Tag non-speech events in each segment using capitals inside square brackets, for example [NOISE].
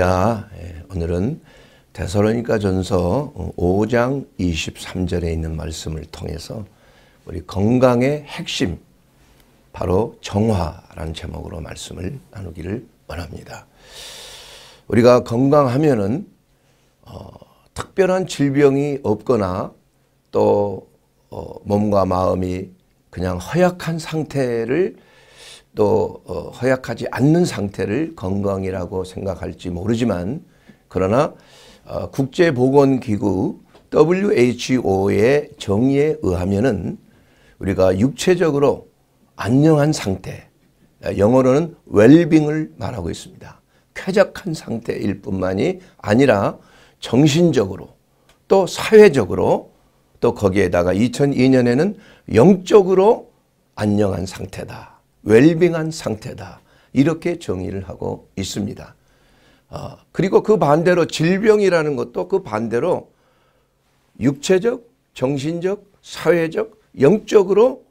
자, 예, 오늘은 대서로니까 전서 5장 어, 23절에 있는 말씀을 통해서 우리 건강의 핵심, 바로 정화라는 제목으로 말씀을 나누기를 원합니다. 우리가 건강하면은, 어, 특별한 질병이 없거나 또, 어, 몸과 마음이 그냥 허약한 상태를 또 어, 허약하지 않는 상태를 건강이라고 생각할지 모르지만 그러나 어, 국제보건기구 WHO의 정의에 의하면은 우리가 육체적으로 안녕한 상태, 어, 영어로는 웰빙을 말하고 있습니다. 쾌적한 상태일 뿐만이 아니라 정신적으로 또 사회적으로 또 거기에다가 2002년에는 영적으로 안녕한 상태다. 웰빙한 상태다. 이렇게 정의를 하고 있습니다. 어, 그리고 그 반대로 질병이라는 것도 그 반대로 육체적, 정신적, 사회적, 영적으로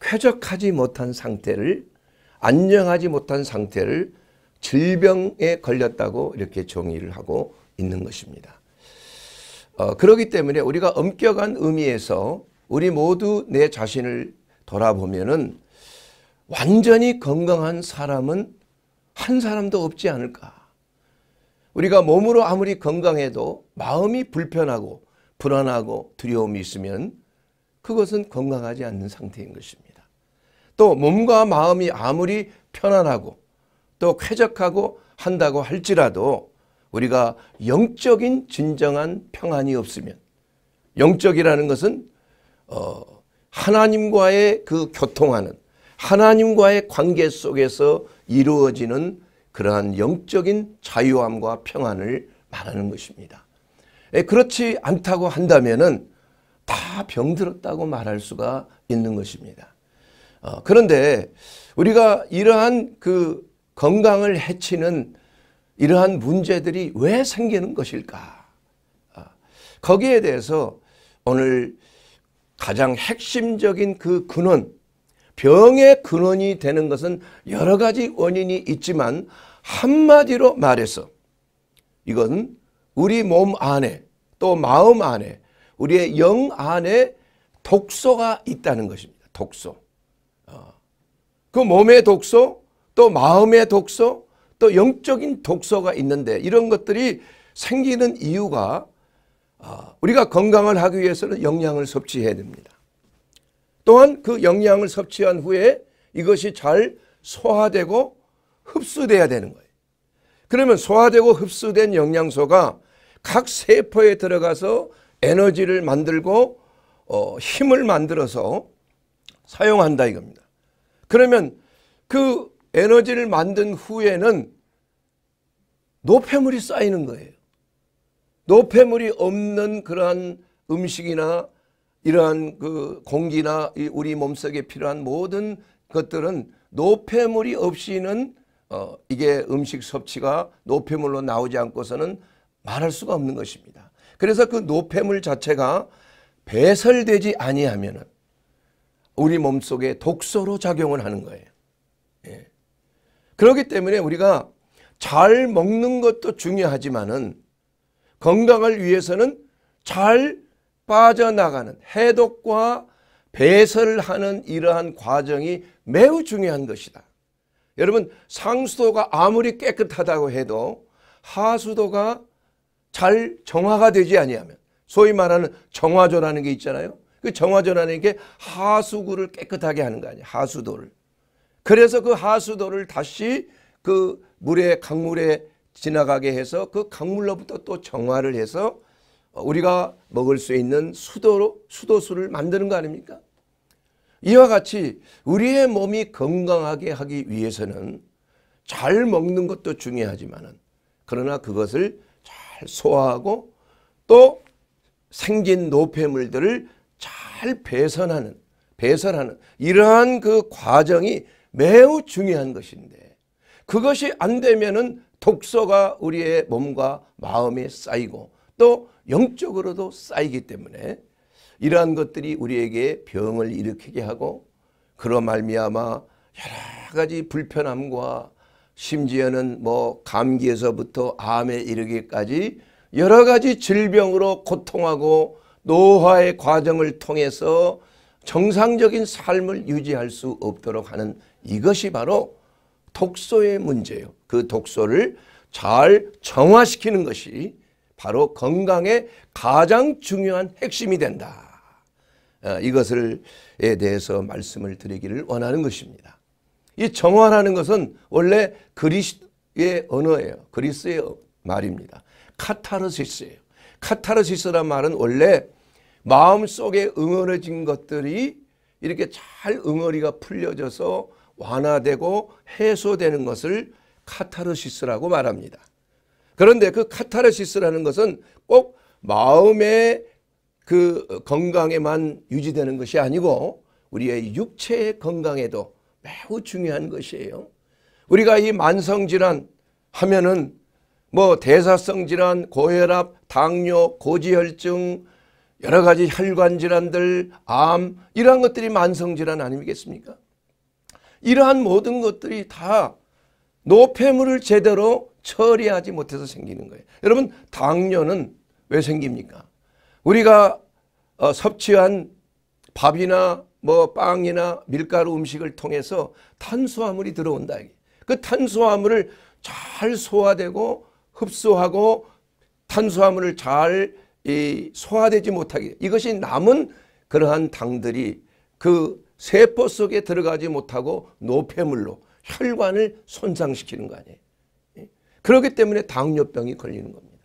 쾌적하지 못한 상태를 안녕하지 못한 상태를 질병에 걸렸다고 이렇게 정의를 하고 있는 것입니다. 어, 그렇기 때문에 우리가 엄격한 의미에서 우리 모두 내 자신을 돌아보면은 완전히 건강한 사람은 한 사람도 없지 않을까. 우리가 몸으로 아무리 건강해도 마음이 불편하고 불안하고 두려움이 있으면 그것은 건강하지 않는 상태인 것입니다. 또 몸과 마음이 아무리 편안하고 또 쾌적하고 한다고 할지라도 우리가 영적인 진정한 평안이 없으면 영적이라는 것은 어, 하나님과의 그 교통하는 하나님과의 관계 속에서 이루어지는 그러한 영적인 자유함과 평안을 말하는 것입니다. 예, 그렇지 않다고 한다면다 병들었다고 말할 수가 있는 것입니다. 어, 그런데 우리가 이러한 그 건강을 해치는 이러한 문제들이 왜 생기는 것일까? 아, 거기에 대해서 오늘 가장 핵심적인 그 근원, 병의 근원이 되는 것은 여러 가지 원인이 있지만 한마디로 말해서 이건 우리 몸 안에 또 마음 안에 우리의 영 안에 독소가 있다는 것입니다. 독소. 어. 그 몸의 독소 또 마음의 독소 또 영적인 독소가 있는데 이런 것들이 생기는 이유가 어, 우리가 건강을 하기 위해서는 영양을 섭취해야 됩니다. 또한 그 영양을 섭취한 후에 이것이 잘 소화되고 흡수돼야 되는 거예요. 그러면 소화되고 흡수된 영양소가 각 세포에 들어가서 에너지를 만들고 어, 힘을 만들어서 사용한다 이겁니다. 그러면 그 에너지를 만든 후에는 노폐물이 쌓이는 거예요. 노폐물이 없는 그러한 음식이나 이러한 그 공기나 우리 몸속에 필요한 모든 것들은 노폐물이 없이는 어, 이게 음식 섭취가 노폐물로 나오지 않고서는 말할 수가 없는 것입니다. 그래서 그 노폐물 자체가 배설되지 아니하면은 우리 몸속에 독소로 작용을 하는 거예요. 예. 그렇기 때문에 우리가 잘 먹는 것도 중요하지만은 건강을 위해서는 잘 빠져나가는 해독과 배설하는 을 이러한 과정이 매우 중요한 것이다. 여러분 상수도가 아무리 깨끗하다고 해도 하수도가 잘 정화가 되지 아니하면 소위 말하는 정화조라는 게 있잖아요. 그 정화조라는 게 하수구를 깨끗하게 하는 거 아니에요. 하수도를. 그래서 그 하수도를 다시 그 물에 강물에 지나가게 해서 그 강물로부터 또 정화를 해서 우리가 먹을 수 있는 수도로 수도수를 만드는 거 아닙니까? 이와 같이 우리의 몸이 건강하게 하기 위해서는 잘 먹는 것도 중요하지만은 그러나 그것을 잘 소화하고 또 생긴 노폐물들을 잘 배선하는 배설하는 이러한 그 과정이 매우 중요한 것인데 그것이 안 되면은 독소가 우리의 몸과 마음에 쌓이고 또 영적으로도 쌓이기 때문에 이러한 것들이 우리에게 병을 일으키게 하고 그러 말미암아 여러 가지 불편함과 심지어는 뭐 감기에서부터 암에 이르기까지 여러 가지 질병으로 고통하고 노화의 과정을 통해서 정상적인 삶을 유지할 수 없도록 하는 이것이 바로 독소의 문제예요. 그 독소를 잘 정화시키는 것이 바로 건강의 가장 중요한 핵심이 된다. 어, 이것을에 대해서 말씀을 드리기를 원하는 것입니다. 이 정화라는 것은 원래 그리스의 언어예요. 그리스의 말입니다. 카타르시스예요. 카타르시스란 말은 원래 마음속에 응어려진 것들이 이렇게 잘 응어리가 풀려져서 완화되고 해소되는 것을 카타르시스라고 말합니다. 그런데 그 카타르시스라는 것은 꼭 마음의 그 건강에만 유지되는 것이 아니고 우리의 육체의 건강에도 매우 중요한 것이에요. 우리가 이 만성질환 하면은 뭐 대사성 질환, 고혈압, 당뇨, 고지혈증, 여러 가지 혈관 질환들, 암 이러한 것들이 만성 질환 아니겠습니까? 이러한 모든 것들이 다 노폐물을 제대로 처리하지 못해서 생기는 거예요. 여러분 당뇨는 왜 생깁니까? 우리가 어, 섭취한 밥이나 뭐 빵이나 밀가루 음식을 통해서 탄수화물이 들어온다. 그 탄수화물을 잘 소화되고 흡수하고 탄수화물을 잘 이, 소화되지 못하게 이것이 남은 그러한 당들이 그 세포 속에 들어가지 못하고 노폐물로 혈관을 손상시키는 거 아니에요. 그렇기 때문에 당뇨병이 걸리는 겁니다.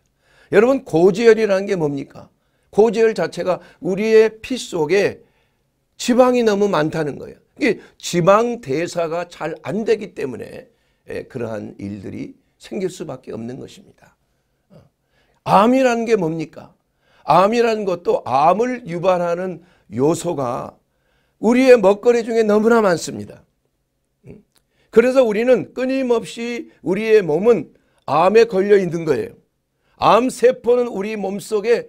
여러분 고지혈이라는 게 뭡니까? 고지혈 자체가 우리의 피 속에 지방이 너무 많다는 거예요. 이게 지방 대사가 잘 안 되기 때문에 예, 그러한 일들이 생길 수밖에 없는 것입니다. 암이라는 게 뭡니까? 암이라는 것도 암을 유발하는 요소가 우리의 먹거리 중에 너무나 많습니다. 음. 그래서 우리는 끊임없이 우리의 몸은 암에 걸려 있는 거예요. 암세포는 우리 몸속에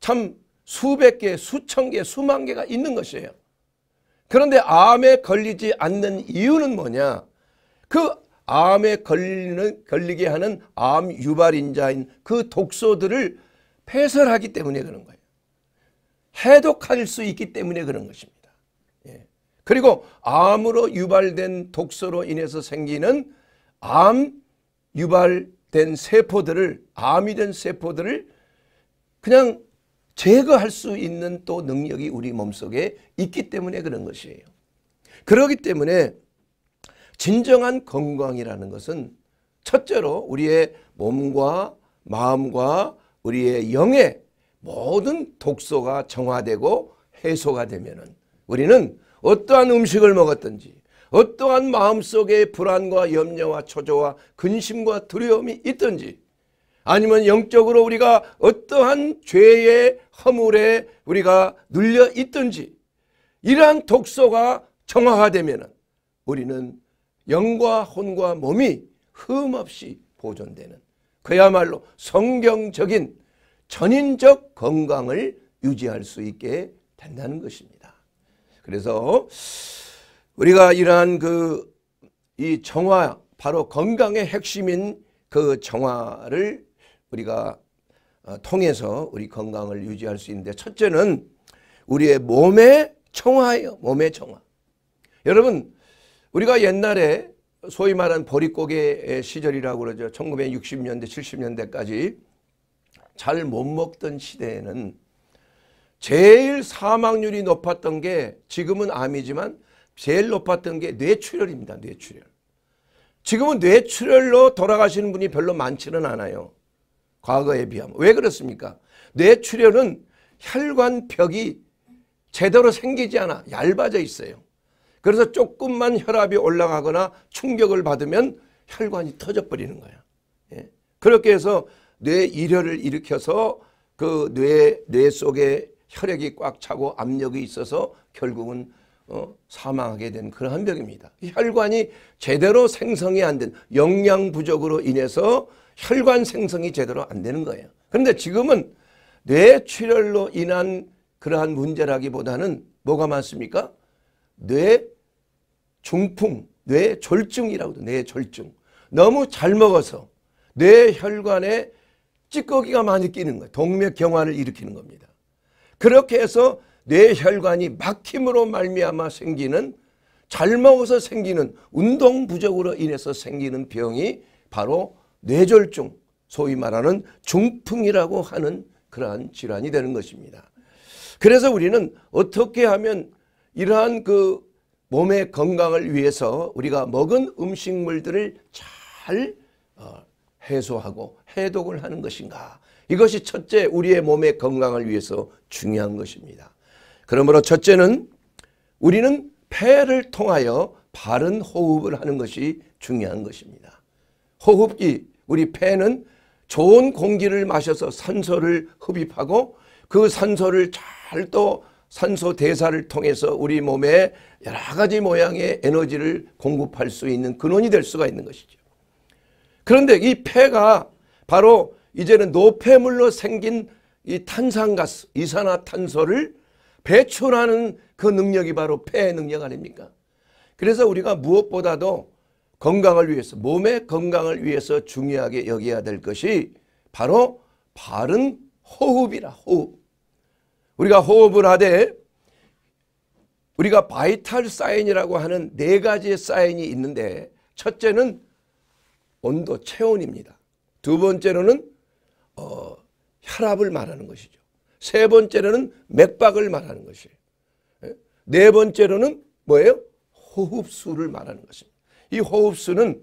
참 수백 개, 수천 개, 수만 개가 있는 것이에요. 그런데 암에 걸리지 않는 이유는 뭐냐? 그 암에 걸리는, 걸리게 하는 암 유발인자인 그 독소들을 폐설하기 때문에 그런 거예요. 해독할 수 있기 때문에 그런 것입니다. 예. 그리고 암으로 유발된 독소로 인해서 생기는 암 유발된 세포들을 암이 된 세포들을 그냥 제거할 수 있는 또 능력이 우리 몸속에 있기 때문에 그런 것이에요. 그러기 때문에 진정한 건강이라는 것은 첫째로 우리의 몸과 마음과 우리의 영의 모든 독소가 정화되고 해소가 되면 우리는 어떠한 음식을 먹었든지 어떠한 마음속에 불안과 염려와 초조와 근심과 두려움이 있든지 아니면 영적으로 우리가 어떠한 죄의 허물에 우리가 눌려 있든지 이러한 독소가 정화화되면 우리는 영과 혼과 몸이 흠없이 보존되는 그야말로 성경적인 전인적 건강을 유지할 수 있게 된다는 것입니다. 그래서 우리가 이러한 그 이 정화 바로 건강의 핵심인 그 정화를 우리가 어, 통해서 우리 건강을 유지할 수 있는데 첫째는 우리의 몸의 청화예요. 몸의 청화. 여러분 우리가 옛날에 소위 말한 보릿고개 시절이라고 그러죠. 1960년대 70년대까지 잘 못 먹던 시대에는 제일 사망률이 높았던 게 지금은 암이지만 제일 높았던 게 뇌출혈입니다. 뇌출혈. 지금은 뇌출혈로 돌아가시는 분이 별로 많지는 않아요. 과거에 비하면. 왜 그렇습니까? 뇌출혈은 혈관 벽이 제대로 생기지 않아 얇아져 있어요. 그래서 조금만 혈압이 올라가거나 충격을 받으면 혈관이 터져버리는 거야. 예. 그렇게 해서 뇌 일혈을 일으켜서 그 뇌, 뇌 속에 혈액이 꽉 차고 압력이 있어서 결국은 어, 사망하게 된 그러한 병입니다. 혈관이 제대로 생성이 안 된 영양 부족으로 인해서 혈관 생성이 제대로 안 되는 거예요. 그런데 지금은 뇌출혈로 인한 그러한 문제라기보다는 뭐가 많습니까? 뇌 중풍, 뇌 졸중이라고도 뇌 졸중. 너무 잘 먹어서 뇌 혈관에 찌꺼기가 많이 끼는 거예요. 동맥경화를 일으키는 겁니다. 그렇게 해서 뇌혈관이 막힘으로 말미암아 생기는 잘 먹어서 생기는 운동 부족으로 인해서 생기는 병이 바로 뇌졸중 소위 말하는 중풍이라고 하는 그러한 질환이 되는 것입니다. 그래서 우리는 어떻게 하면 이러한 그 몸의 건강을 위해서 우리가 먹은 음식물들을 잘 어, 해소하고 해독을 하는 것인가 이것이 첫째 우리의 몸의 건강을 위해서 중요한 것입니다. 그러므로 첫째는 우리는 폐를 통하여 바른 호흡을 하는 것이 중요한 것입니다. 호흡기, 우리 폐는 좋은 공기를 마셔서 산소를 흡입하고 그 산소를 잘 또 산소 대사를 통해서 우리 몸에 여러 가지 모양의 에너지를 공급할 수 있는 근원이 될 수가 있는 것이죠. 그런데 이 폐가 바로 이제는 노폐물로 생긴 이 탄산가스, 이산화탄소를 배출하는 그 능력이 바로 폐의 능력 아닙니까? 그래서 우리가 무엇보다도 건강을 위해서 몸의 건강을 위해서 중요하게 여겨야 될 것이 바로 바른 호흡이라 호흡. 우리가 호흡을 하되 우리가 바이탈 사인이라고 하는 네 가지의 사인이 있는데 첫째는 온도 체온입니다. 두 번째로는 어, 혈압을 말하는 것이죠. 세 번째로는 맥박을 말하는 것이에요. 예? 네 번째로는 뭐예요? 호흡수를 말하는 것입니다. 이 호흡수는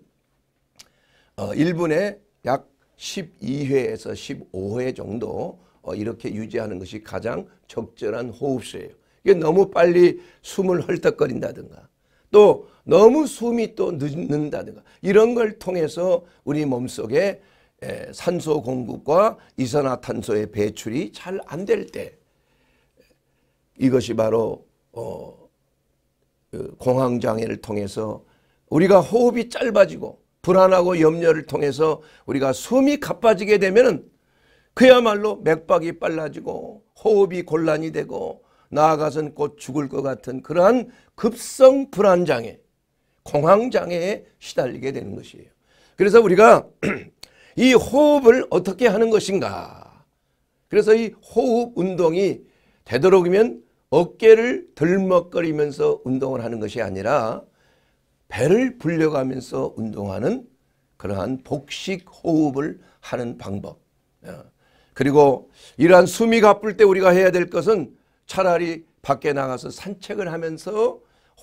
1분에 어, 약 12회에서 15회 정도 어, 이렇게 유지하는 것이 가장 적절한 호흡수예요. 이게 너무 빨리 숨을 헐떡거린다든가 또 너무 숨이 또 늦는다든가 이런 걸 통해서 우리 몸속에 예, 산소 공급과 이산화탄소의 배출이 잘 안 될 때 이것이 바로 어, 그 공황장애를 통해서 우리가 호흡이 짧아지고 불안하고 염려를 통해서 우리가 숨이 가빠지게 되면 그야말로 맥박이 빨라지고 호흡이 곤란이 되고 나아가서는곧 죽을 것 같은 그러한 급성 불안장애 공황장애에 시달리게 되는 것이에요. 그래서 우리가 [CLEARS THROAT] 이 호흡을 어떻게 하는 것인가. 그래서 이 호흡 운동이 되도록이면 어깨를 들먹거리면서 운동을 하는 것이 아니라 배를 불려가면서 운동하는 그러한 복식 호흡을 하는 방법. 어. 그리고 이러한 숨이 가쁠 때 우리가 해야 될 것은 차라리 밖에 나가서 산책을 하면서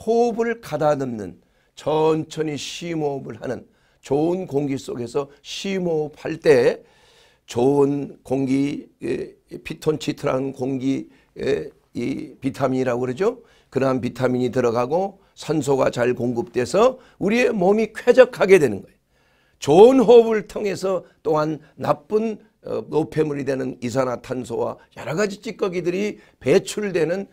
호흡을 가다듬는 천천히 심호흡을 하는 좋은 공기 속에서 심호흡할 때 좋은 공기 피톤치트라는 공기 이 비타민이라고 그러죠. 그러한 비타민이 들어가고 산소가 잘 공급돼서 우리의 몸이 쾌적하게 되는 거예요. 좋은 호흡을 통해서 또한 나쁜 어, 노폐물이 되는 이산화탄소와 여러 가지 찌꺼기들이 배출되는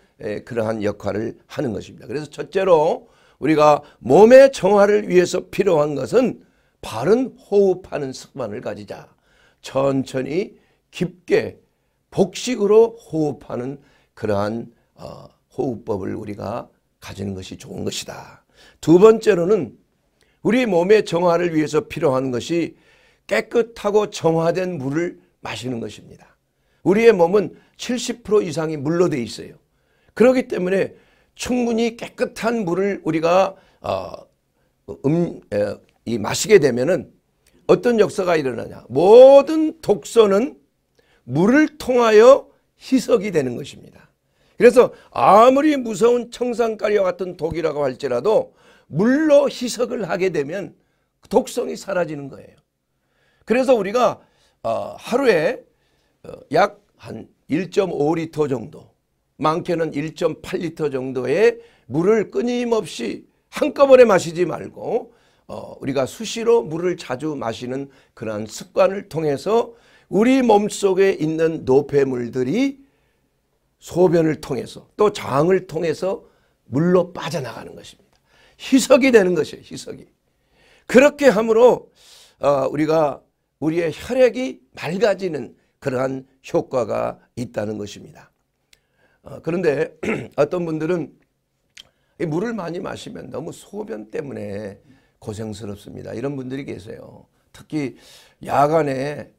그러한 역할을 하는 것입니다. 그래서 첫째로 우리가 몸의 정화를 위해서 필요한 것은 바른 호흡하는 습관을 가지자. 천천히 깊게 복식으로 호흡하는 그러한 어, 호흡법을 우리가 가지는 것이 좋은 것이다. 두 번째로는 우리 몸의 정화를 위해서 필요한 것이 깨끗하고 정화된 물을 마시는 것입니다. 우리의 몸은 70% 이상이 물로 되 있어요. 그렇기 때문에 충분히 깨끗한 물을 우리가 어, 음, 에, 이 마시게 되면은 어떤 역사가 일어나냐. 모든 독소는 물을 통하여 희석이 되는 것입니다. 그래서 아무리 무서운 청산가리와 같은 독이라고 할지라도 물로 희석을 하게 되면 독성이 사라지는 거예요. 그래서 우리가 어, 하루에 어, 약한 1.5리터 정도 많게는 1.8리터 정도의 물을 끊임없이 한꺼번에 마시지 말고 어, 우리가 수시로 물을 자주 마시는 그러한 습관을 통해서 우리 몸속에 있는 노폐물들이 소변을 통해서 또 장을 통해서 물로 빠져나가는 것입니다. 희석이 되는 것이에요. 희석이. 그렇게 함으로 어, 우리가 우리의 혈액이 맑아지는 그러한 효과가 있다는 것입니다. 어, 그런데 [CLEARS THROAT] 어떤 분들은 물을 많이 마시면 너무 소변 때문에 고생스럽습니다. 이런 분들이 계세요. 특히 야간에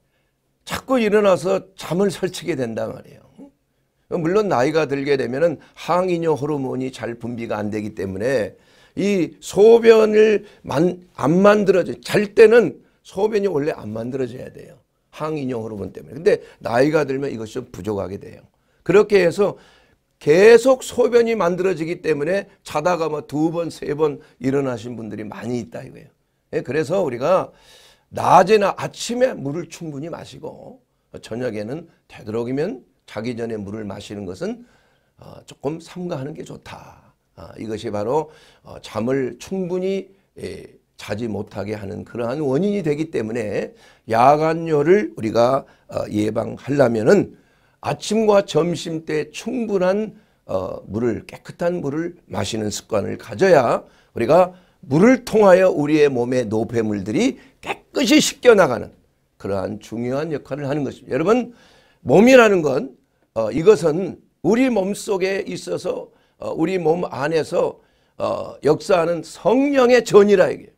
자꾸 일어나서 잠을 설치게 된단 말이에요. 물론 나이가 들게 되면 항이뇨 호르몬이 잘 분비가 안 되기 때문에 이 소변을 만, 안 만들어져 잘 때는 소변이 원래 안 만들어져야 돼요. 항이뇨 호르몬 때문에. 근데 나이가 들면 이것이 좀 부족하게 돼요. 그렇게 해서 계속 소변이 만들어지기 때문에 자다가 뭐두 번, 세 번 일어나신 분들이 많이 있다 이거예요. 예, 그래서 우리가 낮에나 아침에 물을 충분히 마시고 저녁에는 되도록이면 자기 전에 물을 마시는 것은 어, 조금 삼가하는 게 좋다. 아, 이것이 바로 어, 잠을 충분히 예, 자지 못하게 하는 그러한 원인이 되기 때문에 야간요를 우리가 어, 예방하려면은 아침과 점심 때 충분한 어, 물을 깨끗한 물을 마시는 습관을 가져야 우리가 물을 통하여 우리의 몸의 노폐물들이 깨끗이 씻겨나가는 그러한 중요한 역할을 하는 것입니다. 여러분 몸이라는 건 어, 이것은 우리 몸 속에 있어서 어, 우리 몸 안에서 어, 역사하는 성령의 전이라 얘기해요.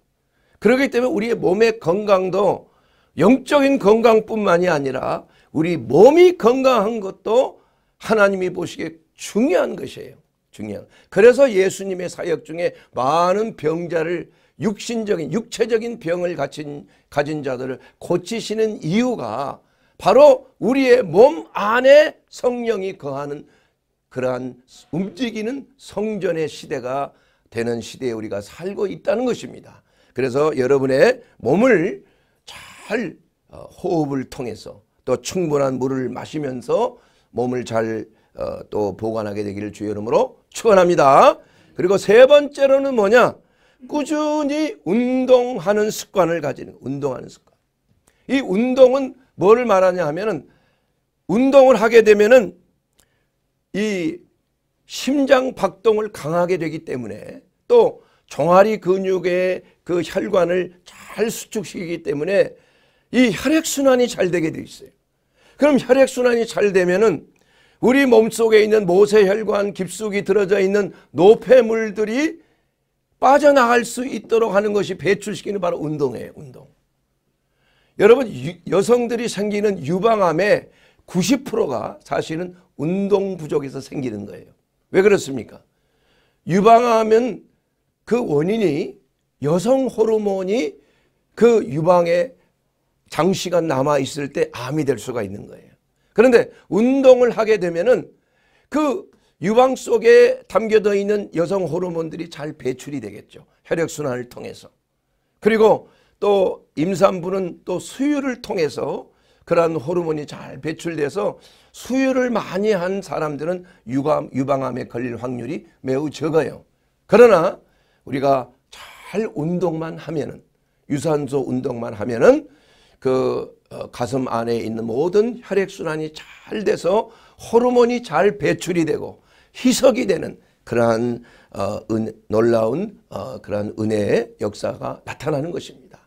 그렇기 때문에 우리의 몸의 건강도 영적인 건강뿐만이 아니라 우리 몸이 건강한 것도 하나님이 보시기에 중요한 것이에요. 중요한. 그래서 예수님의 사역 중에 많은 병자를 육신적인 육체적인 병을 가진, 가진 자들을 고치시는 이유가 바로 우리의 몸 안에 성령이 거하는 그러한 움직이는 성전의 시대가 되는 시대에 우리가 살고 있다는 것입니다. 그래서 여러분의 몸을 잘 어, 호흡을 통해서 또 충분한 물을 마시면서 몸을 잘또 어, 보관하게 되기를 주의 이름으로 축원합니다. 그리고 세 번째로는 뭐냐? 꾸준히 운동하는 습관을 가지는 운동하는 습관. 이 운동은 뭐를 말하냐 하면은 운동을 하게 되면은 이 심장 박동을 강하게 되기 때문에 또 종아리 근육의 그 혈관을 잘 수축시키기 때문에 이 혈액순환이 잘 되게 돼 있어요. 그럼 혈액순환이 잘 되면은 우리 몸속에 있는 모세혈관 깊숙이 들어져 있는 노폐물들이 빠져나갈 수 있도록 하는 것이 배출시키는 바로 운동이에요. 운동. 여러분 여성들이 생기는 유방암의 90%가 사실은 운동 부족에서 생기는 거예요. 왜 그렇습니까? 유방암은 그 원인이 여성 호르몬이 그 유방에 장시간 남아 있을 때 암이 될 수가 있는 거예요. 그런데 운동을 하게 되면은 그 유방 속에 담겨져 있는 여성 호르몬들이 잘 배출이 되겠죠. 혈액 순환을 통해서. 그리고 또 임산부는 또 수유를 통해서 그러한 호르몬이 잘 배출돼서 수유를 많이 한 사람들은 유감, 유방암에 걸릴 확률이 매우 적어요. 그러나 우리가 잘 운동만 하면은 유산소 운동만 하면은 그 어, 가슴 안에 있는 모든 혈액순환이 잘 돼서 호르몬이 잘 배출이 되고 희석이 되는 그러한 어, 은, 놀라운 어, 그러한 은혜의 역사가 나타나는 것입니다.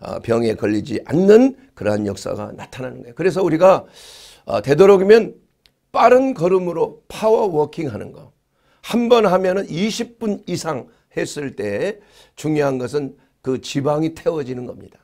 어, 병에 걸리지 않는 그러한 역사가 나타나는 거예요. 그래서 우리가 어, 되도록이면 빠른 걸음으로 파워워킹 하는 거. 한 번 하면 은 20분 이상 했을 때 중요한 것은 그 지방이 태워지는 겁니다.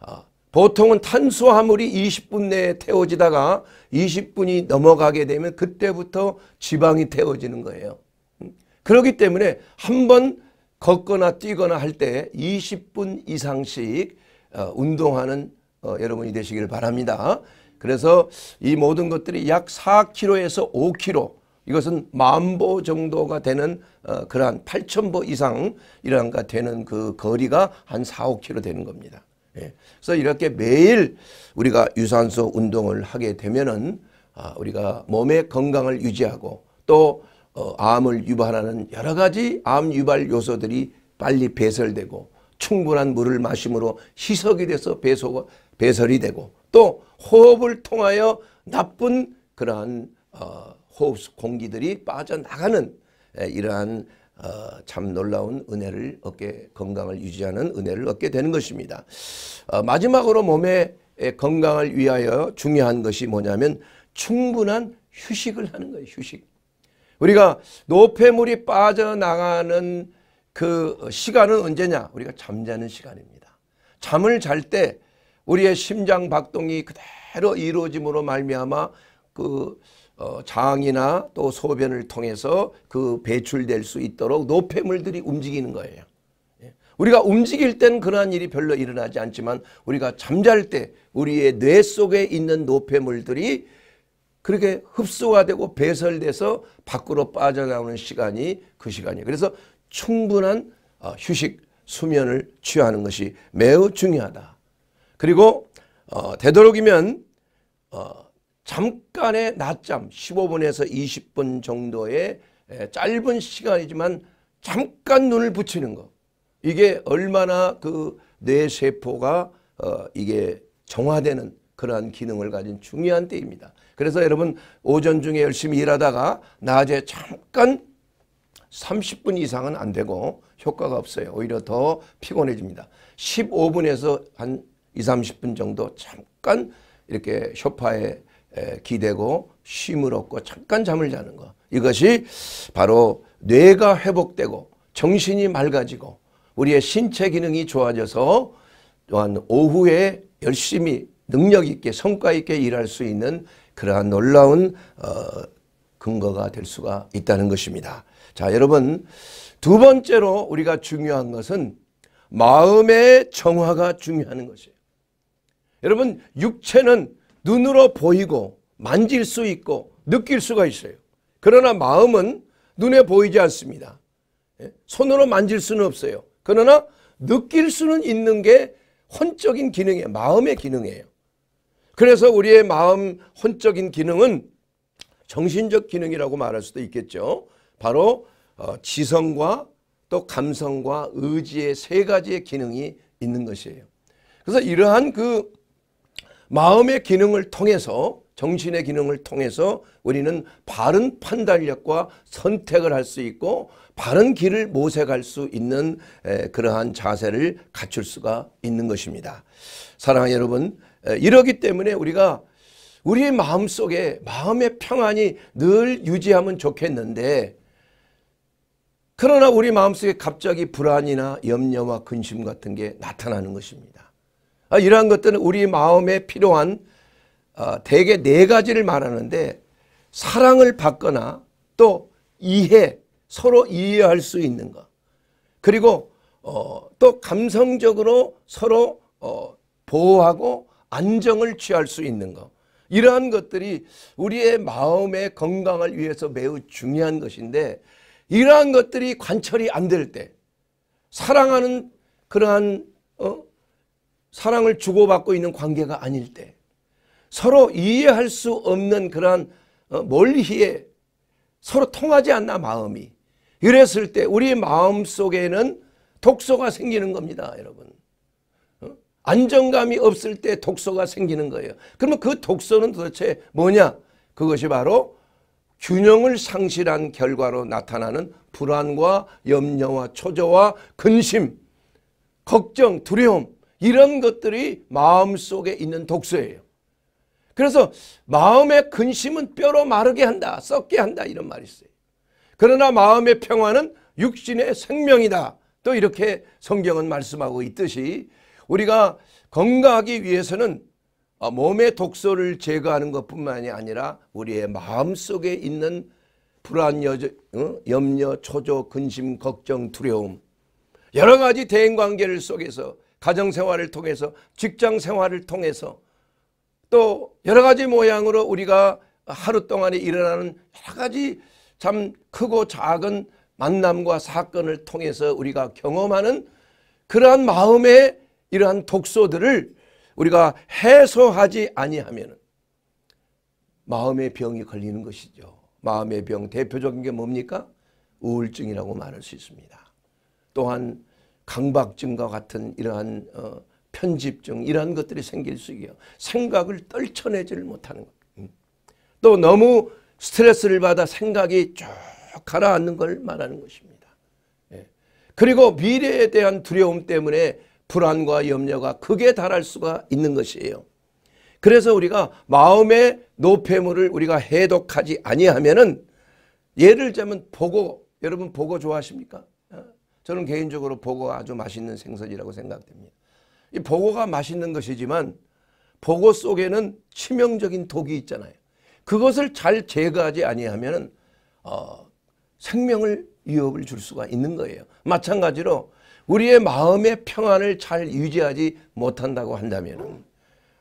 어, 보통은 탄수화물이 20분 내에 태워지다가 20분이 넘어가게 되면 그때부터 지방이 태워지는 거예요. 음. 그렇기 때문에 한 번 걷거나 뛰거나 할 때 20분 이상씩 어, 운동하는 어, 여러분이 되시길 바랍니다. 그래서 이 모든 것들이 약 4km에서 5km 이것은 만보 정도가 되는 어, 그러한 8,000보 이상 이란가 되는 그 거리가 한 4, 5km 되는 겁니다. 예. 그래서 이렇게 매일 우리가 유산소 운동을 하게 되면은 아, 우리가 몸의 건강을 유지하고 또 어, 암을 유발하는 여러 가지 암 유발 요소들이 빨리 배설되고 충분한 물을 마심으로 희석이 돼서 배소, 배설이 되고 또 호흡을 통하여 나쁜 그러한 어, 호흡 공기들이 빠져나가는 예, 이러한 어, 참 놀라운 은혜를 얻게 건강을 유지하는 은혜를 얻게 되는 것입니다. 어, 마지막으로 몸의 건강을 위하여 중요한 것이 뭐냐면 충분한 휴식을 하는 거예요. 휴식. 우리가 노폐물이 빠져나가는 그 시간은 언제냐? 우리가 잠자는 시간입니다. 잠을 잘 때 우리의 심장 박동이 그대로 이루어짐으로 말미암아 그 어, 장이나 또 소변을 통해서 그 배출될 수 있도록 노폐물들이 움직이는 거예요. 예. 우리가 움직일 땐 그러한 일이 별로 일어나지 않지만 우리가 잠잘 때 우리의 뇌 속에 있는 노폐물들이 그렇게 흡수가 되고 배설돼서 밖으로 빠져나오는 시간이 그 시간이에요. 그래서 충분한 어, 휴식, 수면을 취하는 것이 매우 중요하다. 그리고 어, 되도록이면 어, 잠깐의 낮잠 15분에서 20분 정도의 짧은 시간이지만 잠깐 눈을 붙이는 것 이게 얼마나 그 뇌세포가 어, 이게 정화되는 그러한 기능을 가진 중요한 때입니다. 그래서 여러분 오전 중에 열심히 일하다가 낮에 잠깐 30분 이상은 안 되고 효과가 없어요. 오히려 더 피곤해집니다. 15분에서 한 20, 30분 정도 잠깐 이렇게 쇼파에 기대고 쉼을 얻고 잠깐 잠을 자는 것. 이것이 바로 뇌가 회복되고 정신이 맑아지고 우리의 신체 기능이 좋아져서 또한 오후에 열심히 능력 있게 성과 있게 일할 수 있는 그러한 놀라운 어, 근거가 될 수가 있다는 것입니다. 자 여러분 두 번째로 우리가 중요한 것은 마음의 정화가 중요한 것이에요. 여러분 육체는 눈으로 보이고 만질 수 있고 느낄 수가 있어요. 그러나 마음은 눈에 보이지 않습니다. 예? 손으로 만질 수는 없어요. 그러나 느낄 수는 있는 게 혼적인 기능이에요. 마음의 기능이에요. 그래서 우리의 마음 혼적인 기능은 정신적 기능이라고 말할 수도 있겠죠. 바로 어, 지성과 또 감성과 의지의 세 가지의 기능이 있는 것이에요. 그래서 이러한 그 마음의 기능을 통해서 정신의 기능을 통해서 우리는 바른 판단력과 선택을 할 수 있고 바른 길을 모색할 수 있는 그러한 자세를 갖출 수가 있는 것입니다. 사랑하는 여러분 이러기 때문에 우리가 우리의 마음속에 마음의 평안이 늘 유지하면 좋겠는데 그러나 우리 마음속에 갑자기 불안이나 염려와 근심 같은 게 나타나는 것입니다. 아, 이러한 것들은 우리 마음에 필요한 아, 대개 네 가지를 말하는데 사랑을 받거나 또 이해, 서로 이해할 수 있는 것. 그리고 어, 또 감성적으로 서로 어, 보호하고 안정을 취할 수 있는 것. 이러한 것들이 우리의 마음의 건강을 위해서 매우 중요한 것인데 이러한 것들이 관철이 안 될 때 사랑하는 그러한 어? 사랑을 주고받고 있는 관계가 아닐 때 서로 이해할 수 없는 그러한 어, 멀리에 서로 통하지 않나 마음이 이랬을 때우리 마음 속에는 독소가 생기는 겁니다 여러분 어? 안정감이 없을 때 독소가 생기는 거예요 그러면 그 독소는 도대체 뭐냐 그것이 바로 균형을 상실한 결과로 나타나는 불안과 염려와 초조와 근심 걱정 두려움 이런 것들이 마음속에 있는 독소예요. 그래서 마음의 근심은 뼈로 마르게 한다. 썩게 한다. 이런 말이 있어요. 그러나 마음의 평화는 육신의 생명이다. 또 이렇게 성경은 말씀하고 있듯이 우리가 건강하기 위해서는 어, 몸의 독소를 제거하는 것뿐만이 아니라 우리의 마음속에 있는 불안, 여저, 어, 염려, 초조, 근심, 걱정, 두려움 여러 가지 대인관계를 속에서 가정 생활을 통해서 직장 생활을 통해서 또 여러 가지 모양으로 우리가 하루 동안에 일어나는 여러 가지 참 크고 작은 만남과 사건을 통해서 우리가 경험하는 그러한 마음의 이러한 독소들을 우리가 해소하지 아니하면 마음의 병이 걸리는 것이죠. 마음의 병 대표적인 게 뭡니까? 우울증이라고 말할 수 있습니다. 또한 강박증과 같은 이러한 어, 편집증 이러한 것들이 생길 수 있고요. 생각을 떨쳐내지를 못하는 것. 음. 또 너무 스트레스를 받아 생각이 쭉 가라앉는 걸 말하는 것입니다. 예. 그리고 미래에 대한 두려움 때문에 불안과 염려가 극에 달할 수가 있는 것이에요. 그래서 우리가 마음의 노폐물을 우리가 해독하지 아니하면은 예를 들자면 보고 여러분 보고 좋아하십니까? 저는 개인적으로 보고가 아주 맛있는 생선이라고 생각됩니다. 이 보고가 맛있는 것이지만 보고 속에는 치명적인 독이 있잖아요. 그것을 잘 제거하지 아니하면 어, 생명을 위협을 줄 수가 있는 거예요. 마찬가지로 우리의 마음의 평안을 잘 유지하지 못한다고 한다면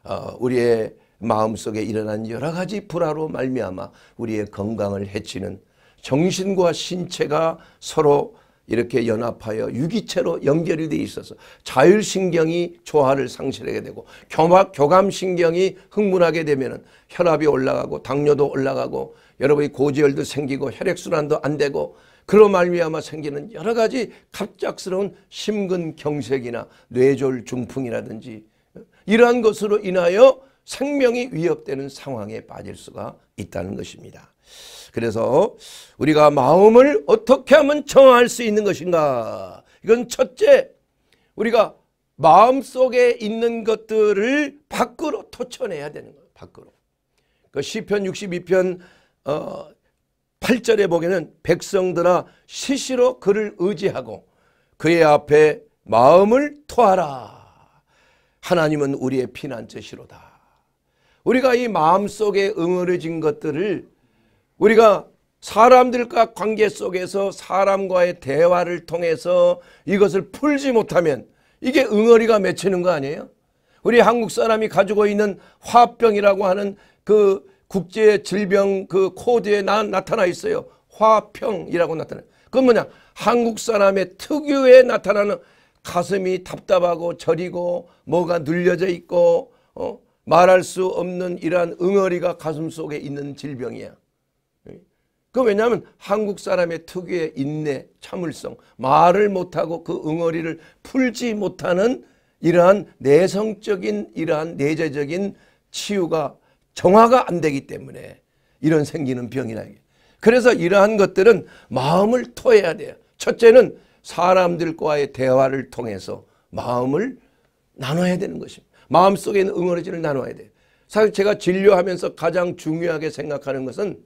어, 우리의 마음속에 일어난 여러 가지 불화로 말미암아 우리의 건강을 해치는 정신과 신체가 서로 이렇게 연합하여 유기체로 연결이 돼 있어서 자율신경이 조화를 상실하게 되고 교감신경이 흥분하게 되면 혈압이 올라가고 당뇨도 올라가고 여러분의 고지혈도 생기고 혈액순환도 안 되고 그로 말미암아 생기는 여러 가지 갑작스러운 심근경색이나 뇌졸 중풍이라든지 이러한 것으로 인하여 생명이 위협되는 상황에 빠질 수가 있다는 것입니다. 그래서 우리가 마음을 어떻게 하면 정할 수 있는 것인가? 이건 첫째, 우리가 마음속에 있는 것들을 밖으로 토쳐내야 되는 거예요. 밖으로. 그 시편 62편 어, 8절에 보기에는 백성들아 시시로 그를 의지하고 그의 앞에 마음을 토하라. 하나님은 우리의 피난처시로다. 우리가 이 마음속에 응어려진 것들을 우리가 사람들과 관계 속에서 사람과의 대화를 통해서 이것을 풀지 못하면 이게 응어리가 맺히는 거 아니에요? 우리 한국 사람이 가지고 있는 화병이라고 하는 그 국제 질병 그 코드에 나, 타나 있어요. 화평이라고 나타나요. 그건 뭐냐? 한국 사람의 특유에 나타나는 가슴이 답답하고 저리고 뭐가 눌려져 있고 어? 말할 수 없는 이러한 응어리가 가슴 속에 있는 질병이야. 그 왜냐하면 한국 사람의 특유의 인내, 참을성, 말을 못하고 그 응어리를 풀지 못하는 이러한 내성적인 이러한 내재적인 치유가 정화가 안 되기 때문에 이런 생기는 병이라. 나 그래서 이러한 것들은 마음을 토해야 돼요. 첫째는 사람들과의 대화를 통해서 마음을 나눠야 되는 것입니다. 마음속에 있는 응어리지를 나눠야 돼요. 사실 제가 진료하면서 가장 중요하게 생각하는 것은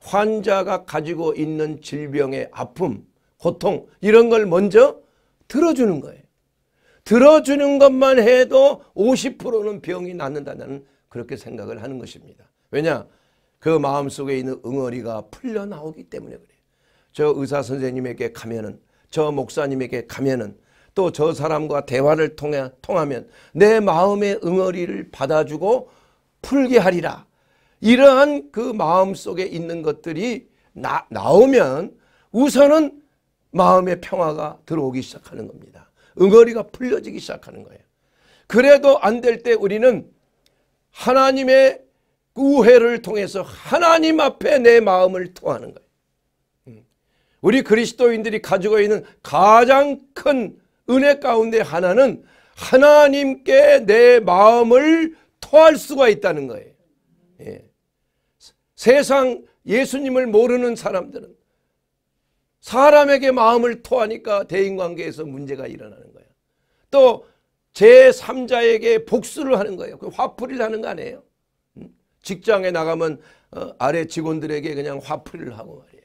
환자가 가지고 있는 질병의 아픔, 고통 이런 걸 먼저 들어주는 거예요. 들어주는 것만 해도 50%는 병이 낫는다는 그렇게 생각을 하는 것입니다. 왜냐? 그 마음속에 있는 응어리가 풀려나오기 때문에 그래요. 저 의사 선생님에게 가면은 저 목사님에게 가면은 또 저 사람과 대화를 통해 통하면 내 마음의 응어리를 받아주고 풀게 하리라. 이러한 그 마음 속에 있는 것들이 나, 나오면 우선은 마음의 평화가 들어오기 시작하는 겁니다. 응어리가 풀려지기 시작하는 거예요. 그래도 안 될 때 우리는 하나님의 우회를 통해서 하나님 앞에 내 마음을 토하는 거예요. 음. 우리 그리스도인들이 가지고 있는 가장 큰 은혜 가운데 하나는 하나님께 내 마음을 토할 수가 있다는 거예요. 예. 세상 예수님을 모르는 사람들은 사람에게 마음을 토하니까 대인관계에서 문제가 일어나는 거야. 또 제3자에게 복수를 하는 거예요. 그 화풀이를 하는 거 아니에요. 직장에 나가면 어, 아래 직원들에게 그냥 화풀이를 하고 말이에요.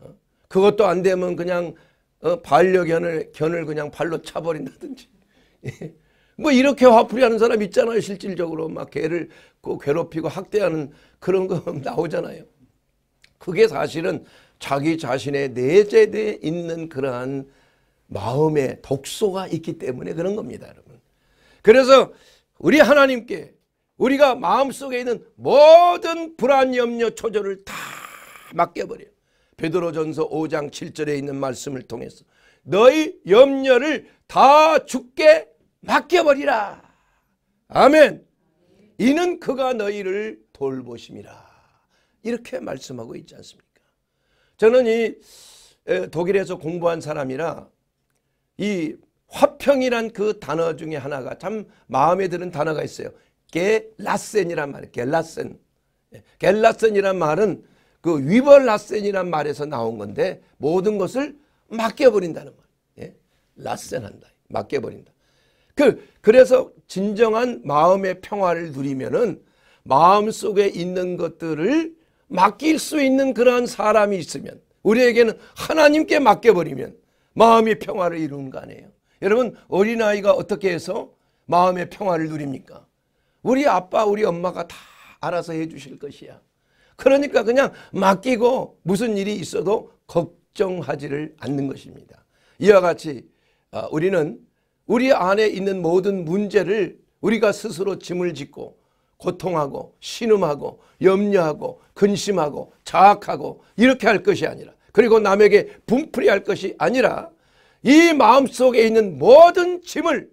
어? 그것도 안 되면 그냥 어, 반려견을 견을 그냥 발로 차버린다든지 [LAUGHS] 예. 뭐 이렇게 화풀이하는 사람 있잖아요. 실질적으로 막 개를 그 괴롭히고 학대하는 그런 거 [LAUGHS] 나오잖아요. 그게 사실은 자기 자신의 내재되어 있는 그러한 마음의 독소가 있기 때문에 그런 겁니다. 여러분. 그래서 우리 하나님께 우리가 마음속에 있는 모든 불안, 염려, 초조를 다 맡겨버려. 요 베드로전서 5장 7절에 있는 말씀을 통해서 너희 염려를 다 죽게 맡겨버리라. 아멘. 이는 그가 너희를 돌보심이라. 이렇게 말씀하고 있지 않습니까? 저는 이 독일에서 공부한 사람이라 이 화평이란 그 단어 중에 하나가 참 마음에 드는 단어가 있어요. 겔라센이란 말이에요. 겔라센. 예, 겔라센이란 말은 그 위벌라센이란 말에서 나온 건데 모든 것을 맡겨버린다는 말. 예? 라센한다. 맡겨버린다. 그, 그래서 진정한 마음의 평화를 누리면은 마음 속에 있는 것들을 맡길 수 있는 그러한 사람이 있으면 우리에게는 하나님께 맡겨버리면 마음의 평화를 이루는 거 아니에요. 여러분 어린아이가 어떻게 해서 마음의 평화를 누립니까? 우리 아빠 우리 엄마가 다 알아서 해주실 것이야. 그러니까 그냥 맡기고 무슨 일이 있어도 걱정하지를 않는 것입니다. 이와 같이 아, 우리는 우리 안에 있는 모든 문제를 우리가 스스로 짐을 짓고 고통하고 신음하고 염려하고 근심하고 자학하고 이렇게 할 것이 아니라 그리고 남에게 분풀이 할 것이 아니라 이 마음속에 있는 모든 짐을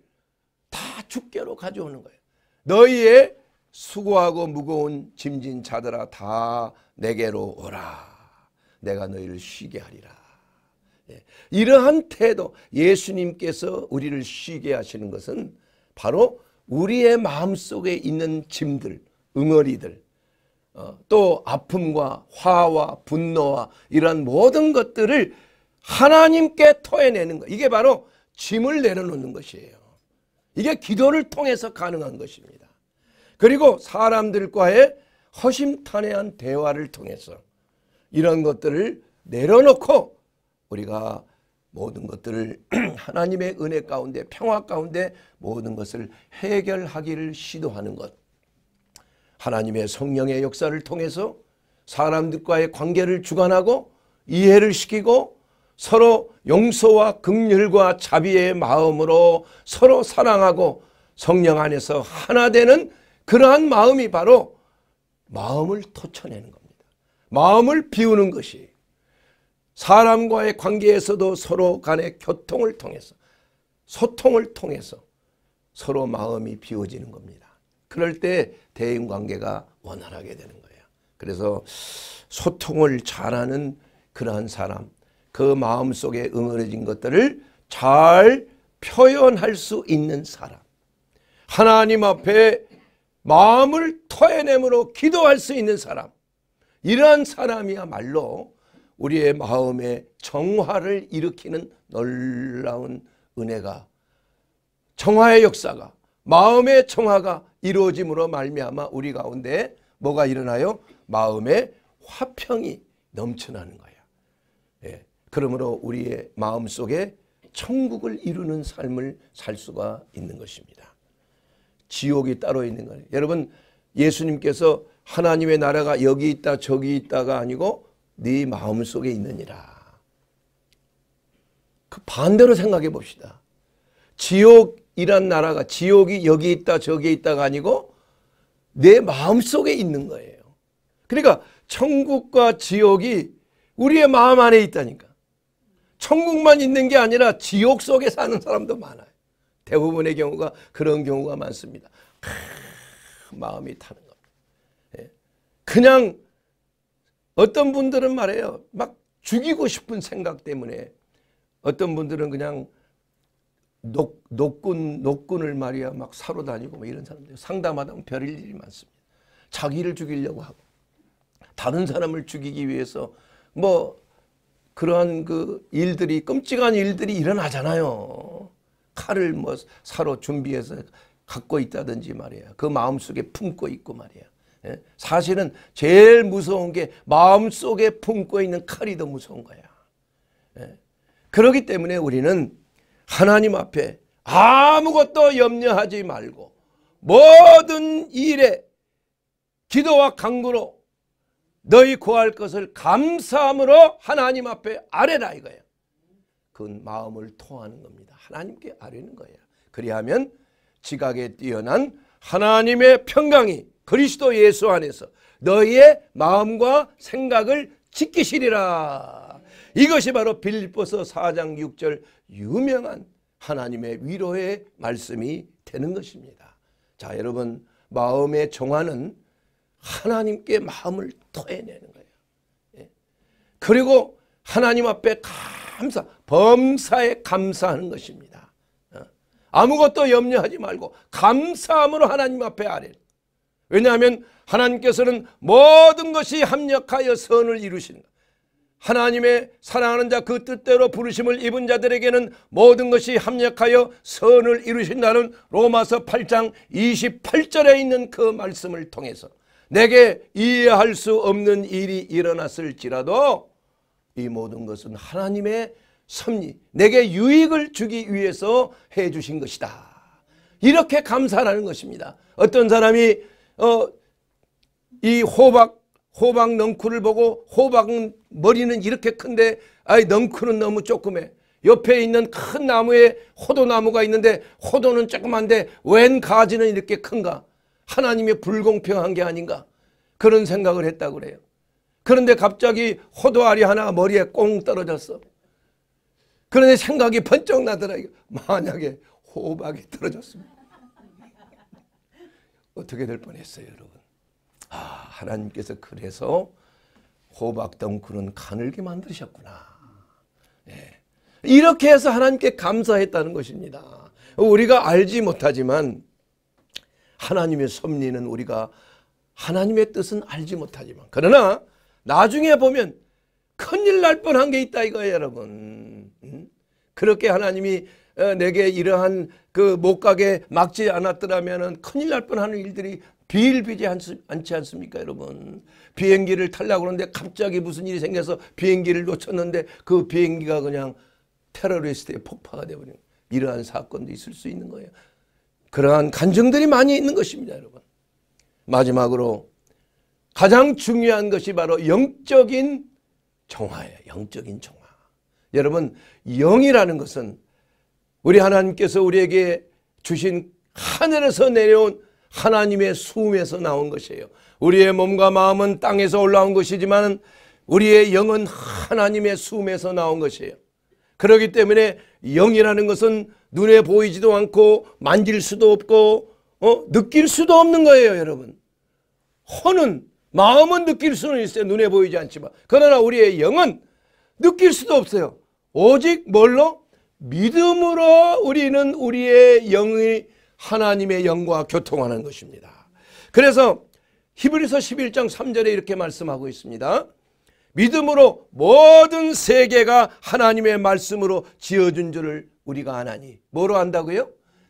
다죽게로 가져오는 거예요. 너희의 수고하고 무거운 짐진 자들아 다 내게로 오라. 내가 너희를 쉬게 하리라. 예. 이러한 태도 예수님께서 우리를 쉬게 하시는 것은 바로 우리의 마음속에 있는 짐들, 응어리들 어, 또 아픔과 화와 분노와 이러한 모든 것들을 하나님께 토해내는 것 이게 바로 짐을 내려놓는 것이에요. 이게 기도를 통해서 가능한 것입니다. 그리고 사람들과의 허심탄회한 대화를 통해서 이런 것들을 내려놓고 우리가 모든 것들을 [CLEARS THROAT] 하나님의 은혜 가운데 평화 가운데 모든 것을 해결하기를 시도하는 것. 하나님의 성령의 역사를 통해서 사람들과의 관계를 주관하고 이해를 시키고 서로 용서와 긍휼과 자비의 마음으로 서로 사랑하고 성령 안에서 하나 되는 그러한 마음이 바로 마음을 터쳐내는 겁니다. 마음을 비우는 것이 사람과의 관계에서도 서로 간의 교통을 통해서 소통을 통해서 서로 마음이 비워지는 겁니다. 그럴 때 대인관계가 원활하게 되는 거예요. 그래서 소통을 잘하는 그러한 사람 그 마음속에 응어해진 것들을 잘 표현할 수 있는 사람 하나님 앞에 마음을 토해내므로 기도할 수 있는 사람 이러한 사람이야말로 우리의 마음에 정화를 일으키는 놀라운 은혜가 정화의 역사가 마음의 정화가 이루어짐으로 말미암아 우리 가운데 뭐가 일어나요? 마음의 화평이 넘쳐나는 거야. 예. 그러므로 우리의 마음 속에 천국을 이루는 삶을 살 수가 있는 것입니다. 지옥이 따로 있는 거예요. 여러분 예수님께서 하나님의 나라가 여기 있다 저기 있다가 아니고 네 마음속에 있느니라. 그 반대로 생각해 봅시다. 지옥이란 나라가 지옥이 여기 있다 저기 있다가 아니고 내 마음속에 있는 거예요. 그러니까 천국과 지옥이 우리의 마음 안에 있다니까. 천국만 있는 게 아니라 지옥 속에 사는 사람도 많아요. 대부분의 경우가 그런 경우가 많습니다. 마음이 타는 겁니다. 예. 그냥 어떤 분들은 말해요. 막 죽이고 싶은 생각 때문에 어떤 분들은 그냥 녹, 녹군, 녹군을 말이야 막 사러 다니고 뭐 이런 사람들 상담하다 보면 별일 이 많습니다. 자기를 죽이려고 하고 다른 사람을 죽이기 위해서 뭐 그러한 그 일들이 끔찍한 일들이 일어나잖아요. 칼을 뭐 사러 준비해서 갖고 있다든지 말이야. 그 마음속에 품고 있고 말이야. 예? 사실은 제일 무서운 게 마음속에 품고 있는 칼이 더 무서운 거야. 예? 그렇기 때문에 우리는 하나님 앞에 아무것도 염려하지 말고 모든 일에 기도와 강구로 너희 구할 것을 감사함으로 하나님 앞에 아뢰라 이거예요. 그건 마음을 토하는 겁니다. 하나님께 아뢰는 거예요. 그리하면 지각에 뛰어난 하나님의 평강이 그리스도 예수 안에서 너희의 마음과 생각을 지키시리라. 이것이 바로 빌립보서 4장 6절 유명한 하나님의 위로의 말씀이 되는 것입니다. 자 여러분 마음의 정화는 하나님께 마음을 토해내는 거예요. 예? 그리고 하나님 앞에 감사 범사에 감사하는 것입니다. 어? 아무것도 염려하지 말고 감사함으로 하나님 앞에 아뢰 왜냐하면 하나님께서는 모든 것이 합력하여 선을 이루신는 하나님의 사랑하는 자 그 뜻대로 부르심을 입은 자들에게는 모든 것이 합력하여 선을 이루신다는 로마서 8장 28절에 있는 그 말씀을 통해서 내게 이해할 수 없는 일이 일어났을지라도 이 모든 것은 하나님의 섭리 내게 유익을 주기 위해서 해주신 것이다. 이렇게 감사하는 것입니다. 어떤 사람이 어, 이 호박 호박 넝쿨을 보고 호박은 머리는 이렇게 큰데 아이 넝쿨은 너무 조그매. 옆에 있는 큰 나무에 호도나무가 있는데 호도는 조그만데 웬 가지는 이렇게 큰가? 하나님의 불공평한 게 아닌가? 그런 생각을 했다 그래요. 그런데 갑자기 호도알이 하나 머리에 꽁 떨어졌어. 그런데 생각이 번쩍 나더라. 만약에 호박이 떨어졌으면 어떻게 될 뻔했어요, 여러분. 아, 하나님께서 그래서 호박 덩굴은 가늘게 만드셨구나. 네. 이렇게 해서 하나님께 감사했다는 것입니다. 우리가 알지 못하지만 하나님의 섭리는 우리가 하나님의 뜻은 알지 못하지만 그러나 나중에 보면 큰일 날 뻔한 게 있다 이거예요 여러분. 그렇게 하나님이 어, 내게 이러한 그못 가게 막지 않았더라면 큰일 날 뻔하는 일들이 비일비재 않지 않습니까 여러분 비행기를 탈려고 하는데 갑자기 무슨 일이 생겨서 비행기를 놓쳤는데 그 비행기가 그냥 테러리스트의 폭파가 되버린 이러한 사건도 있을 수 있는 거예요 그러한 간증들이 많이 있는 것입니다 여러분 마지막으로 가장 중요한 것이 바로 영적인 정화예요 영적인 정화 여러분 영이라는 것은 우리 하나님께서 우리에게 주신 하늘에서 내려온 하나님의 수음에서 나온 것이에요. 우리의 몸과 마음은 땅에서 올라온 것이지만 우리의 영은 하나님의 수음에서 나온 것이에요. 그러기 때문에 영이라는 것은 눈에 보이지도 않고 만질 수도 없고 어? 느낄 수도 없는 거예요 여러분. 혼은 마음은 느낄 수는 있어요. 눈에 보이지 않지만. 그러나 우리의 영은 느낄 수도 없어요. 오직 뭘로? 믿음으로 우리는 우리의 영의 하나님의 영과 교통하는 것입니다. 그래서 히브리서 11장 3절에 이렇게 말씀하고 있습니다. 믿음으로 모든 세계가 하나님의 말씀으로 지어준 줄을 우리가 아나니 뭐로 안다고요?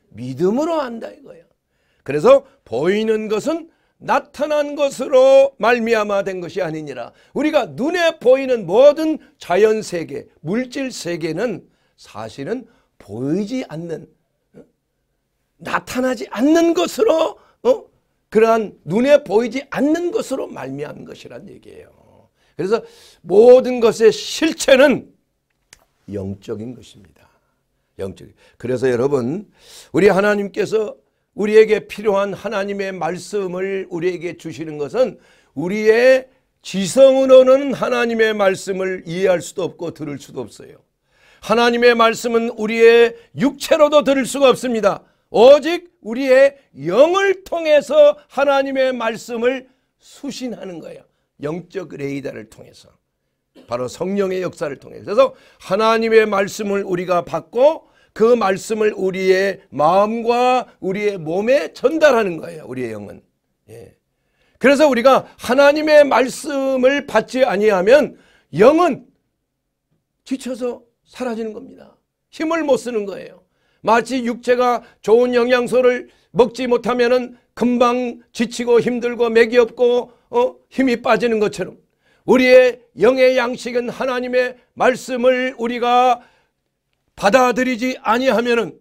믿음으로 안다 이거예요. 그래서 보이는 것은 나타난 것으로 말미암아 된 것이 아니니라. 우리가 눈에 보이는 모든 자연 세계, 물질 세계는 사실은 보이지 않는 어? 나타나지 않는 것으로 어? 그러한 눈에 보이지 않는 것으로 말미암은 것이란 얘기예요. 그래서 모든 것의 실체는 영적인 것입니다. 영적. 그래서 여러분 우리 하나님께서 우리에게 필요한 하나님의 말씀을 우리에게 주시는 것은 우리의 지성으로는 하나님의 말씀을 이해할 수도 없고 들을 수도 없어요. 하나님의 말씀은 우리의 육체로도 들을 수가 없습니다. 오직 우리의 영을 통해서 하나님의 말씀을 수신하는 거예요. 영적 레이더를 통해서. 바로 성령의 역사를 통해서. 그래서 하나님의 말씀을 우리가 받고 그 말씀을 우리의 마음과 우리의 몸에 전달하는 거예요. 우리의 영은. 예. 그래서 우리가 하나님의 말씀을 받지 아니하면 영은 지쳐서 사라지는 겁니다. 힘을 못 쓰는 거예요. 마치 육체가 좋은 영양소를 먹지 못하면은 금방 지치고 힘들고 맥이 없고 어? 힘이 빠지는 것처럼 우리의 영의 양식은 하나님의 말씀을 우리가 받아들이지 아니하면은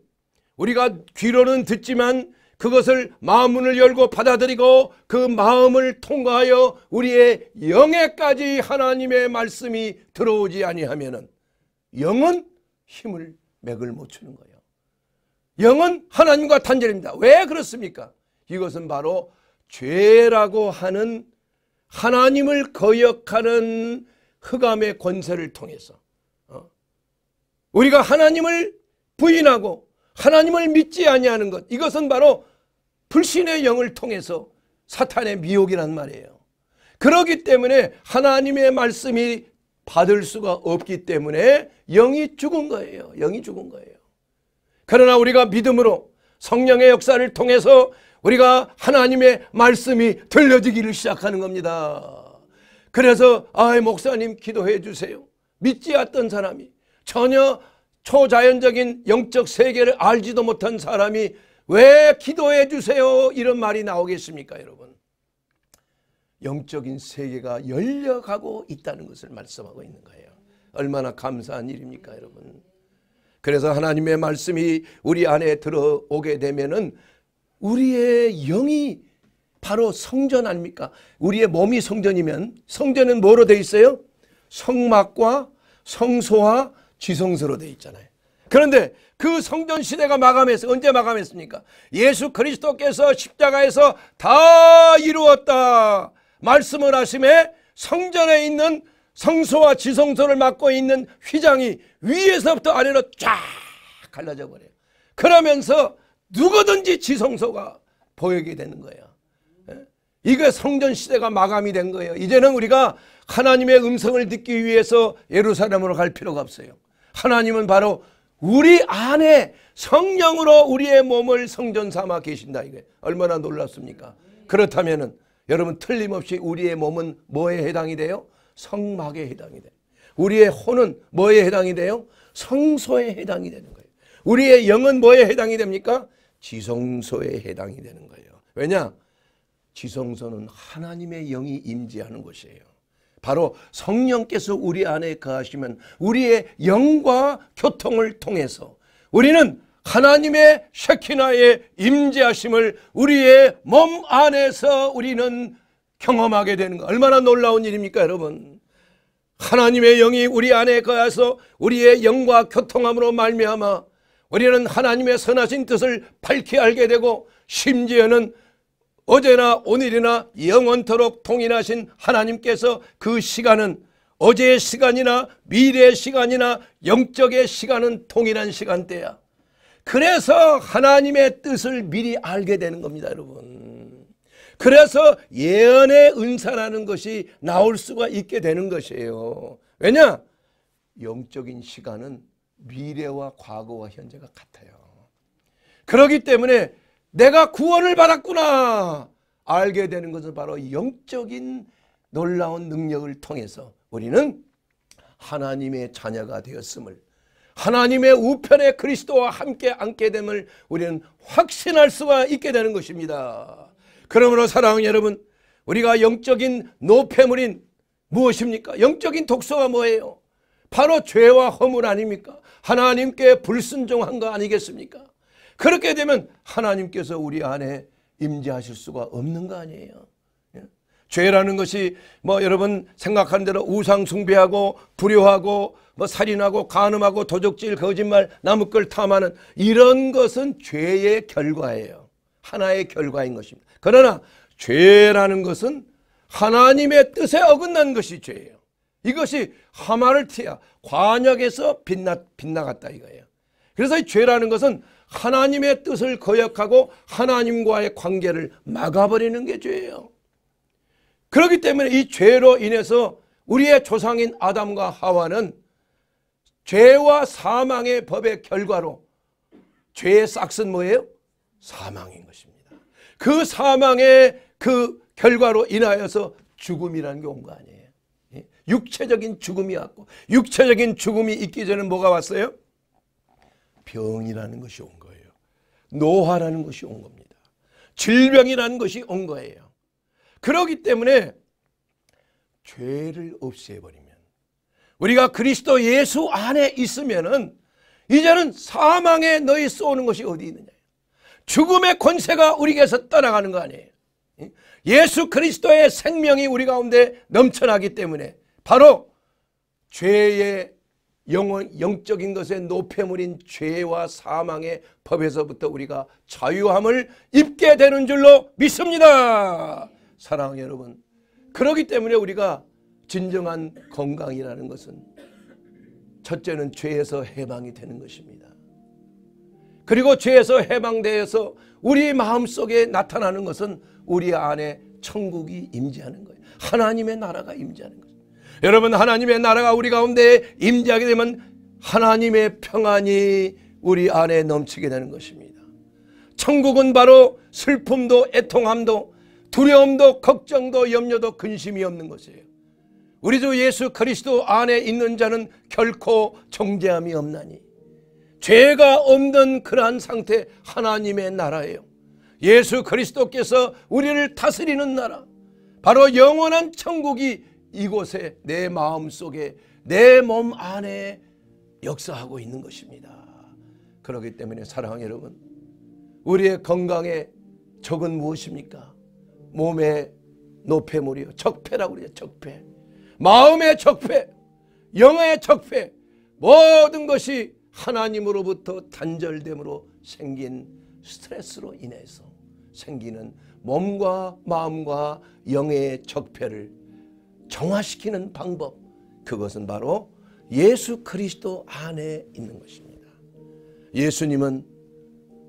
우리가 귀로는 듣지만 그것을 마음문을 열고 받아들이고 그 마음을 통과하여 우리의 영에까지 하나님의 말씀이 들어오지 아니하면은 영은 힘을 맥을 못 추는 거예요. 영은 하나님과 단절입니다. 왜 그렇습니까? 이것은 바로 죄라고 하는 하나님을 거역하는 흑암의 권세를 통해서 어? 우리가 하나님을 부인하고 하나님을 믿지 아니하는 것 이것은 바로 불신의 영을 통해서 사탄의 미혹이란 말이에요. 그러기 때문에 하나님의 말씀이 받을 수가 없기 때문에 영이 죽은 거예요. 영이 죽은 거예요. 그러나 우리가 믿음으로 성령의 역사를 통해서 우리가 하나님의 말씀이 들려지기를 시작하는 겁니다. 그래서 아 목사님 기도해 주세요. 믿지 않던 사람이 전혀 초자연적인 영적 세계를 알지도 못한 사람이 왜 기도해 주세요 이런 말이 나오겠습니까 여러분 영적인 세계가 열려가고 있다는 것을 말씀하고 있는 거예요. 얼마나 감사한 일입니까, 여러분? 그래서 하나님의 말씀이 우리 안에 들어오게 되면은 우리의 영이 바로 성전 아닙니까? 우리의 몸이 성전이면 성전은 뭐로 돼 있어요? 성막과 성소와 지성소로 돼 있잖아요. 그런데 그 성전 시대가 마감해서 언제 마감했습니까? 예수 그리스도께서 십자가에서 다 이루었다. 말씀을 하심에 성전에 있는 성소와 지성소를 막고 있는 휘장이 위에서부터 아래로 쫙 갈라져 버려요. 그러면서 누구든지 지성소가 보이게 되는 거예요. 예? 이게 성전 시대가 마감이 된 거예요. 이제는 우리가 하나님의 음성을 듣기 위해서 예루살렘으로 갈 필요가 없어요. 하나님은 바로 우리 안에 성령으로 우리의 몸을 성전 삼아 계신다 이게 얼마나 놀랍습니까? 그렇다면은 여러분 틀림없이 우리의 몸은 뭐에 해당이 돼요? 성막에 해당이 돼요. 우리의 혼은 뭐에 해당이 돼요? 성소에 해당이 되는 거예요. 우리의 영은 뭐에 해당이 됩니까? 지성소에 해당이 되는 거예요. 왜냐? 지성소는 하나님의 영이 임재하는 곳이에요. 바로 성령께서 우리 안에 가시면 우리의 영과 교통을 통해서 우리는 하나님의 셰키나의 임재하심을 우리의 몸 안에서 우리는 경험하게 되는 거 얼마나 놀라운 일입니까 여러분 하나님의 영이 우리 안에 가서 우리의 영과 교통함으로 말미암아 우리는 하나님의 선하신 뜻을 밝히 알게 되고 심지어는 어제나 오늘이나 영원토록 통일하신 하나님께서 그 시간은 어제의 시간이나 미래의 시간이나 영적의 시간은 통일한 시간대야 그래서 하나님의 뜻을 미리 알게 되는 겁니다 여러분. 그래서 예언의 은사라는 것이 나올 수가 있게 되는 것이에요. 왜냐? 영적인 시간은 미래와 과거와 현재가 같아요. 그러기 때문에 내가 구원을 받았구나 알게 되는 것은 바로 영적인 놀라운 능력을 통해서 우리는 하나님의 자녀가 되었음을 하나님의 우편에 그리스도와 함께 앉게 됨을 우리는 확신할 수가 있게 되는 것입니다. 그러므로 사랑하는 여러분, 우리가 영적인 노폐물인 무엇입니까? 영적인 독소가 뭐예요? 바로 죄와 허물 아닙니까? 하나님께 불순종한 거 아니겠습니까? 그렇게 되면 하나님께서 우리 안에 임재하실 수가 없는 거 아니에요. 죄라는 것이 뭐 여러분 생각하는 대로 우상 숭배하고 불효하고 뭐 살인하고 간음하고 도적질 거짓말 나무끌 탐하는 이런 것은 죄의 결과예요. 하나의 결과인 것입니다. 그러나 죄라는 것은 하나님의 뜻에 어긋난 것이 죄예요. 이것이 하마를티야 관역에서 빛나, 빛나갔다 이거예요. 그래서 이 죄라는 것은 하나님의 뜻을 거역하고 하나님과의 관계를 막아버리는 게 죄예요. 그렇기 때문에 이 죄로 인해서 우리의 조상인 아담과 하와는 죄와 사망의 법의 결과로 죄의 싹은 뭐예요? 사망인 것입니다. 그 사망의 그 결과로 인하여서 죽음이라는 게 온 거 아니에요. 예? 육체적인 죽음이 왔고 육체적인 죽음이 있기 전에 뭐가 왔어요? 병이라는 것이 온 거예요. 노화라는 것이 온 겁니다. 질병이라는 것이 온 거예요. 그러기 때문에 죄를 없애버리면 우리가 그리스도 예수 안에 있으면은 이제는 사망에 너희 쏘는 것이 어디 있느냐. 죽음의 권세가 우리에게서 떠나가는 거 아니에요. 예수 그리스도의 생명이 우리 가운데 넘쳐나기 때문에 바로 죄의 영원, 영적인 것의 노폐물인 죄와 사망의 법에서부터 우리가 자유함을 입게 되는 줄로 믿습니다. 사랑하는 여러분 그러기 때문에 우리가 진정한 건강이라는 것은 첫째는 죄에서 해방이 되는 것입니다. 그리고 죄에서 해방되어서 우리 마음속에 나타나는 것은 우리 안에 천국이 임재하는 거예요. 하나님의 나라가 임재하는 거예요. 여러분 하나님의 나라가 우리 가운데 임재하게 되면 하나님의 평안이 우리 안에 넘치게 되는 것입니다. 천국은 바로 슬픔도 애통함도 두려움도 걱정도 염려도 근심이 없는 것이에요. 우리 주 예수 그리스도 안에 있는 자는 결코 정죄함이 없나니 죄가 없는 그러한 상태 하나님의 나라예요. 예수 그리스도께서 우리를 다스리는 나라 바로 영원한 천국이 이곳에 내 마음속에 내 몸 안에 역사하고 있는 것입니다. 그렇기 때문에 사랑하는 여러분 우리의 건강에 적은 무엇입니까? 몸의 노폐물이요. 적폐라고 그래요. 적폐. 마음의 적폐. 영의 적폐. 모든 것이 하나님으로부터 단절됨으로 생긴 스트레스로 인해서 생기는 몸과 마음과 영의 적폐를 정화시키는 방법 그것은 바로 예수 그리스도 안에 있는 것입니다. 예수님은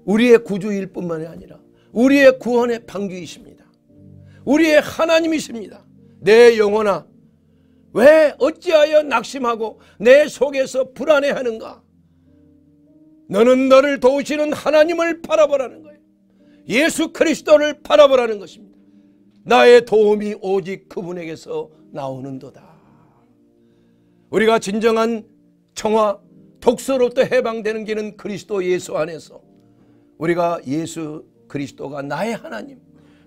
우리의 구주일 뿐만이 아니라 우리의 구원의 방귀이십니다 우리의 하나님이십니다. 내 영혼아 왜 어찌하여 낙심하고 내 속에서 불안해하는가? 너는 너를 도우시는 하나님을 바라보라는 거예요. 예수 그리스도를 바라보라는 것입니다. 나의 도움이 오직 그분에게서 나오는도다. 우리가 진정한 청화, 독서로부터 해방되는 길은 그리스도 예수 안에서 우리가 예수 그리스도가 나의 하나님,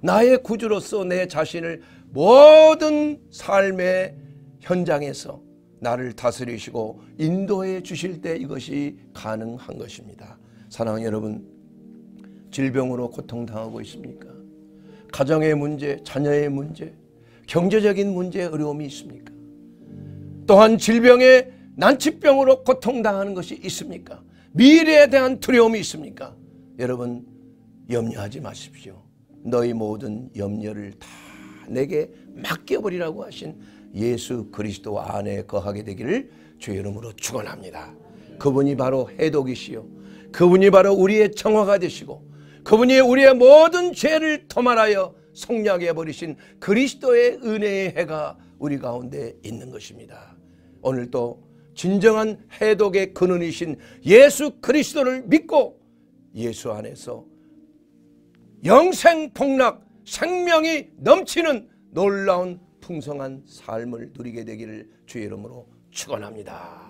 나의 구주로서 내 자신을 모든 삶의 현장에서 나를 다스리시고 인도해 주실 때 이것이 가능한 것입니다. 사랑하는 여러분, 질병으로 고통당하고 있습니까? 가정의 문제, 자녀의 문제, 경제적인 문제에 어려움이 있습니까? 또한 질병에 난치병으로 고통당하는 것이 있습니까? 미래에 대한 두려움이 있습니까? 여러분, 염려하지 마십시오. 너희 모든 염려를 다 내게 맡겨버리라고 하신 예수 그리스도 안에 거하게 되기를 주의 이름으로 축원합니다. 그분이 바로 해독이시요 그분이 바로 우리의 정화가 되시고 그분이 우리의 모든 죄를 토말하여 속량해 버리신 그리스도의 은혜의 해가 우리 가운데 있는 것입니다. 오늘도 진정한 해독의 근원이신 예수 그리스도를 믿고 예수 안에서 영생 폭락 생명이 넘치는 놀라운 풍성한 삶을 누리게 되기를 주의 이름으로 축원합니다.